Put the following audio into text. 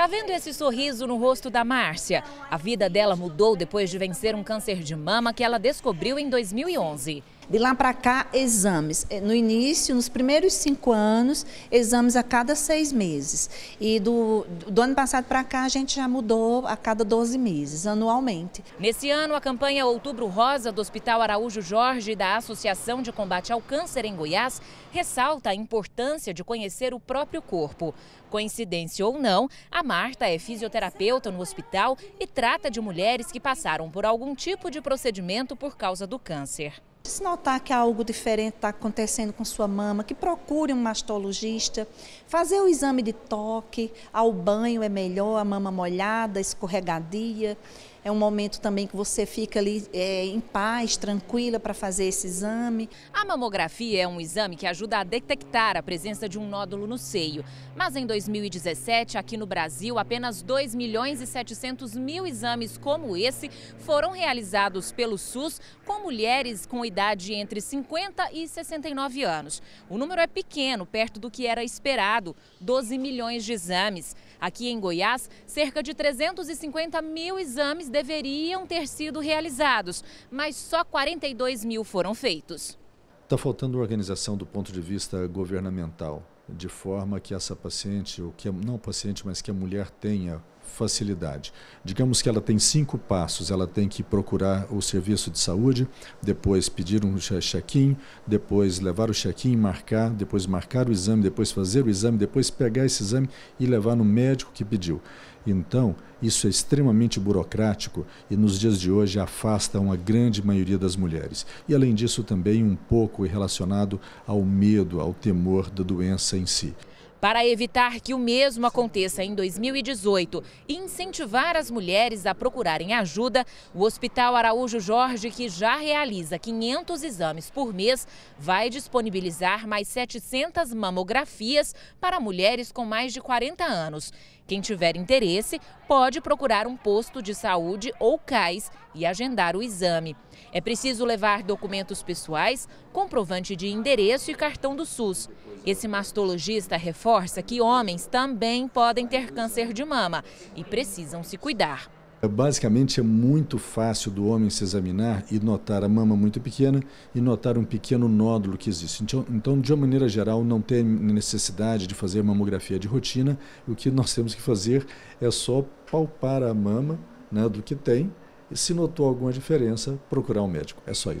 Tá vendo esse sorriso no rosto da Márcia? A vida dela mudou depois de vencer um câncer de mama que ela descobriu em 2011. De lá para cá, exames. É, no início, nos primeiros cinco anos, exames a cada seis meses. E do, do ano passado para cá, a gente já mudou a cada 12 meses, anualmente. Nesse ano, a campanha Outubro Rosa do Hospital Araújo Jorge da Associação de Combate ao Câncer em Goiás ressalta a importância de conhecer o próprio corpo. Coincidência ou não, a Marta é fisioterapeuta no hospital e trata de mulheres que passaram por algum tipo de procedimento por causa do câncer. Se notar que algo diferente está acontecendo com sua mama, que procure um mastologista, fazer o exame de toque, ao banho é melhor, a mama molhada, escorregadia é um momento também que você fica ali é, em paz, tranquila para fazer esse exame. A mamografia é um exame que ajuda a detectar a presença de um nódulo no seio. Mas em 2017, aqui no Brasil, apenas 2 milhões e 700 mil exames como esse foram realizados pelo SUS com mulheres com idade entre 50 e 69 anos. O número é pequeno, perto do que era esperado, 12 milhões de exames. Aqui em Goiás, cerca de 350 mil exames deveriam ter sido realizados, mas só 42 mil foram feitos. Está faltando organização do ponto de vista governamental, de forma que essa paciente, ou que não paciente, mas que a mulher tenha facilidade. Digamos que ela tem cinco passos: ela tem que procurar o serviço de saúde, depois pedir um check-in, depois levar o check-in, marcar, depois marcar o exame, depois fazer o exame, depois pegar esse exame e levar no médico que pediu. Então, isso é extremamente burocrático e nos dias de hoje afasta uma grande maioria das mulheres. E além disso, também um pouco relacionado ao medo, ao temor da doença em si. Para evitar que o mesmo aconteça em 2018 e incentivar as mulheres a procurarem ajuda, o Hospital Araújo Jorge, que já realiza 500 exames por mês, vai disponibilizar mais 700 mamografias para mulheres com mais de 40 anos. Quem tiver interesse pode procurar um posto de saúde ou CAIS e agendar o exame. É preciso levar documentos pessoais, comprovante de endereço e cartão do SUS. Esse mastologista reforça que homens também podem ter câncer de mama e precisam se cuidar. Basicamente é muito fácil do homem se examinar e notar a mama muito pequena e notar um pequeno nódulo que existe. Então, então, de uma maneira geral, não tem necessidade de fazer mamografia de rotina. O que nós temos que fazer é só palpar a mama né, do que tem e se notou alguma diferença, procurar um médico. É só isso.